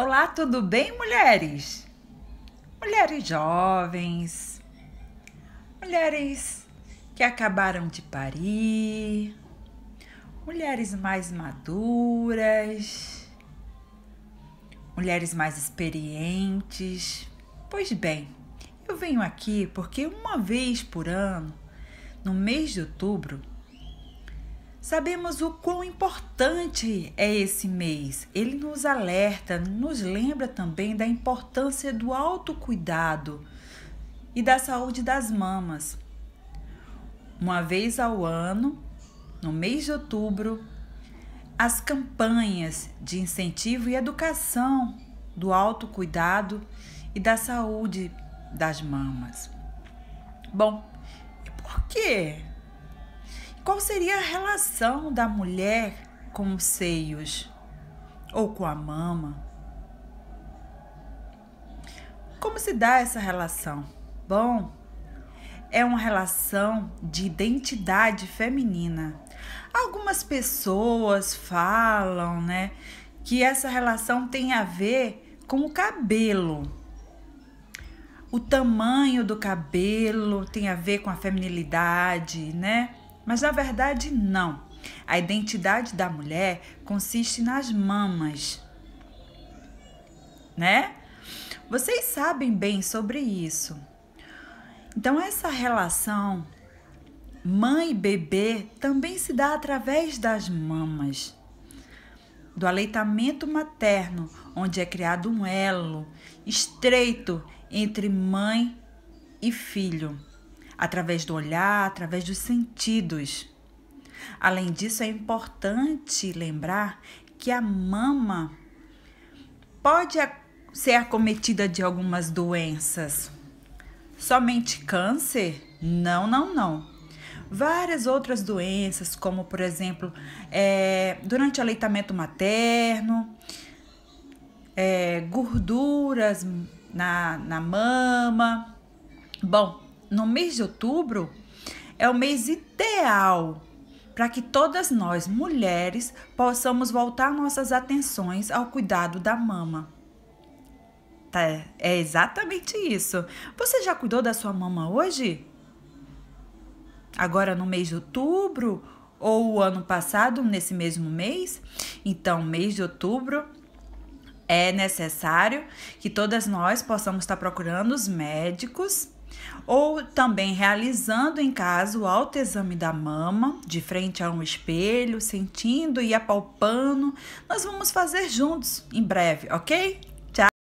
Olá, tudo bem, mulheres? Mulheres jovens, mulheres que acabaram de parir, mulheres mais maduras, mulheres mais experientes. Pois bem, eu venho aqui porque uma vez por ano, no mês de outubro, Sabemos o quão importante é esse mês. Ele nos alerta, nos lembra também da importância do autocuidado e da saúde das mamas. Uma vez ao ano, no mês de outubro, as campanhas de incentivo e educação do autocuidado e da saúde das mamas. Bom, e por quê? Qual seria a relação da mulher com os seios ou com a mama? Como se dá essa relação? Bom, é uma relação de identidade feminina. Algumas pessoas falam, né, que essa relação tem a ver com o cabelo. O tamanho do cabelo tem a ver com a feminilidade, né? Mas na verdade, não. A identidade da mulher consiste nas mamas, né? Vocês sabem bem sobre isso. Então, essa relação mãe-bebê também se dá através das mamas, do aleitamento materno, onde é criado um elo estreito entre mãe e filho através do olhar, através dos sentidos. Além disso, é importante lembrar que a mama pode ser acometida de algumas doenças. Somente câncer? Não, não, não. Várias outras doenças, como por exemplo, é, durante o aleitamento materno, é, gorduras na, na mama. Bom, no mês de outubro é o mês ideal para que todas nós, mulheres, possamos voltar nossas atenções ao cuidado da mama. Tá, é exatamente isso. Você já cuidou da sua mama hoje? Agora no mês de outubro ou o ano passado, nesse mesmo mês? Então, mês de outubro é necessário que todas nós possamos estar procurando os médicos ou também realizando em casa o autoexame da mama, de frente a um espelho, sentindo e apalpando. Nós vamos fazer juntos em breve, ok?